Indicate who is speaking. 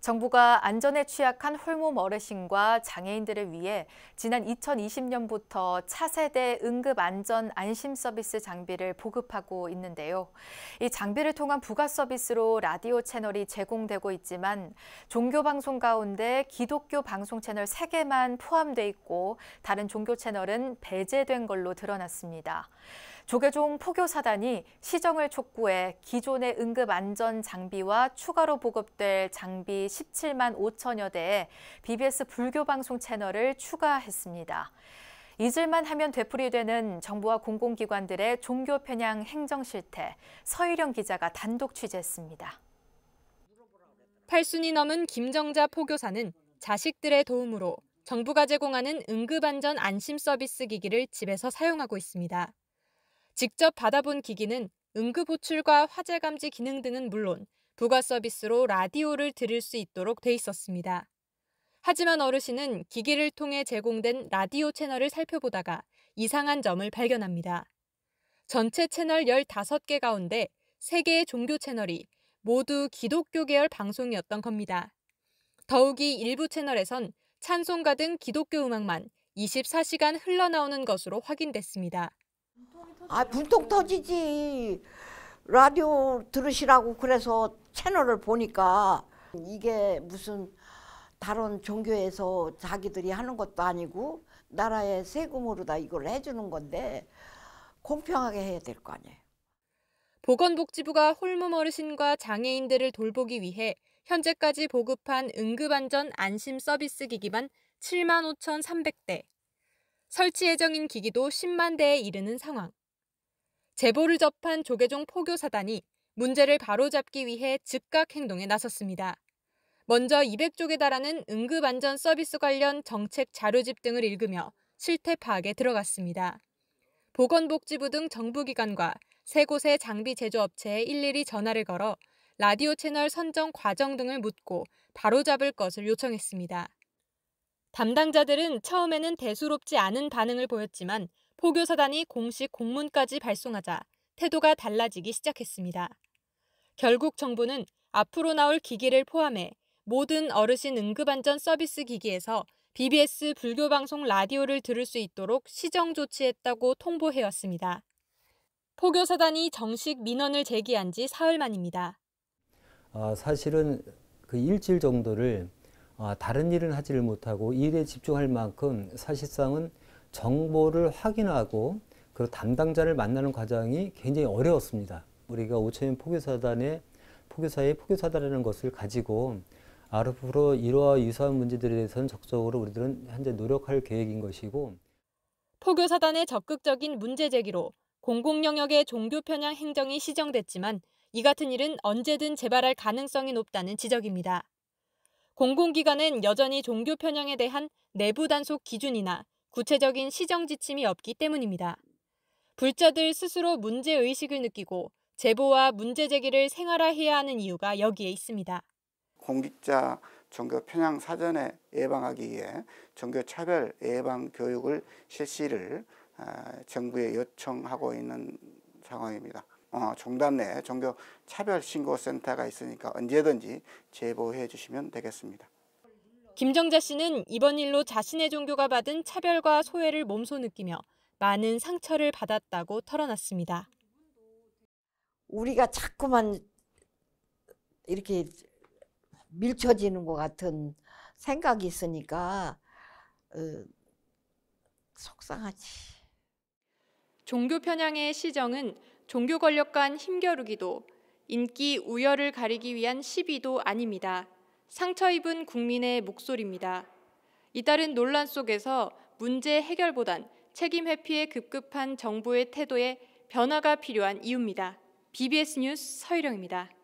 Speaker 1: 정부가 안전에 취약한 홀몸 어르신과 장애인들을 위해 지난 2020년부터 차세대 응급 안전 안심 서비스 장비를 보급하고 있는데요. 이 장비를 통한 부가 서비스로 라디오 채널이 제공되고 있지만 종교 방송 가운데 기독교 방송 채널 3개만 포함돼 있고 다른 종교 채널은 배제된 걸로 드러났습니다. 조계종 포교사단이 시정을 촉구해 기존의 응급안전 장비와 추가로 보급될 장비 17만 5천여 대에 BBS 불교 방송 채널을 추가했습니다. 잊을만 하면 되풀이되는 정부와 공공기관들의 종교 편향 행정 실태, 서희령 기자가 단독 취재했습니다.
Speaker 2: 8순이 넘은 김정자 포교사는 자식들의 도움으로 정부가 제공하는 응급안전 안심 서비스 기기를 집에서 사용하고 있습니다. 직접 받아본 기기는 응급호출과 화재감지 기능 등은 물론 부가 서비스로 라디오를 들을 수 있도록 돼 있었습니다. 하지만 어르신은 기기를 통해 제공된 라디오 채널을 살펴보다가 이상한 점을 발견합니다. 전체 채널 15개 가운데 3개의 종교 채널이 모두 기독교 계열 방송이었던 겁니다. 더욱이 일부 채널에선 찬송가 등 기독교 음악만 24시간 흘러나오는 것으로 확인됐습니다.
Speaker 3: 아 분통 터지지. 라디오 들으시라고 그래서 채널을 보니까 이게 무슨 다른 종교에서 자기들이 하는 것도 아니고 나라의 세금으로 다 이걸 해주는 건데 공평하게 해야 될 거
Speaker 2: 아니에요. 보건복지부가 홀몸 어르신과 장애인들을 돌보기 위해 현재까지 보급한 응급안전 안심 서비스 기기만 7만 5,300대, 설치 예정인 기기도 10만 대에 이르는 상황. 제보를 접한 조계종 포교사단이 문제를 바로잡기 위해 즉각 행동에 나섰습니다. 먼저 200쪽에 달하는 응급안전 서비스 관련 정책 자료집 등을 읽으며 실태 파악에 들어갔습니다. 보건복지부 등 정부기관과 세 곳의 장비 제조업체에 일일이 전화를 걸어 라디오 채널 선정 과정 등을 묻고 바로잡을 것을 요청했습니다. 담당자들은 처음에는 대수롭지 않은 반응을 보였지만 포교사단이 공식 공문까지 발송하자 태도가 달라지기 시작했습니다. 결국 정부는 앞으로 나올 기기를 포함해 모든 어르신 응급안전 서비스 기기에서 BBS 불교 방송 라디오를 들을 수 있도록 시정 조치했다고 통보해왔습니다. 포교사단이 정식 민원을 제기한 지 사흘 만입니다.
Speaker 3: 아, 사실은 그 일주일 정도를 어, 다른 일은 하지를 못하고 일에 집중할 만큼 사실상은 정보를 확인하고 그 담당자를 만나는 과정이 굉장히 어려웠습니다. 우리가 오천년 포교사단의 포교사의 포교사단이라는 것을 가지고 앞으로 이러한 유사한 문제들에 대해서는 적극적으로 우리들은 현재 노력할 계획인 것이고
Speaker 2: 포교사단의 적극적인 문제 제기로 공공 영역의 종교 편향 행정이 시정됐지만 이 같은 일은 언제든 재발할 가능성이 높다는 지적입니다. 공공기관은 여전히 종교 편향에 대한 내부 단속 기준이나 구체적인 시정 지침이 없기 때문입니다. 불자들 스스로 문제 의식을 느끼고 제보와 문제 제기를 생활화해야 하는 이유가 여기에 있습니다.
Speaker 3: 공직자 종교 편향 사전에 예방하기 위해 종교 차별 예방 교육을 실시를 아, 정부에 요청하고 있는 상황입니다. 어, 종단 내 종교 차별 신고센터가 있으니까 언제든지 제보해 주시면 되겠습니다.
Speaker 2: 김정자 씨는 이번 일로 자신의 종교가 받은 차별과 소외를 몸소 느끼며 많은 상처를 받았다고 털어놨습니다.
Speaker 3: 우리가 자꾸만 이렇게 밀쳐지는 것 같은 생각이 있으니까 어, 속상하지. 종교 편향의 시정은
Speaker 2: 종교 권력 간 힘겨루기도 인기 우열을 가리기 위한 시비도 아닙니다. 상처 입은 국민의 목소리입니다. 이따른 논란 속에서 문제 해결보단 책임 회피에 급급한 정부의 태도에 변화가 필요한 이유입니다. BBS 뉴스 서희령입니다.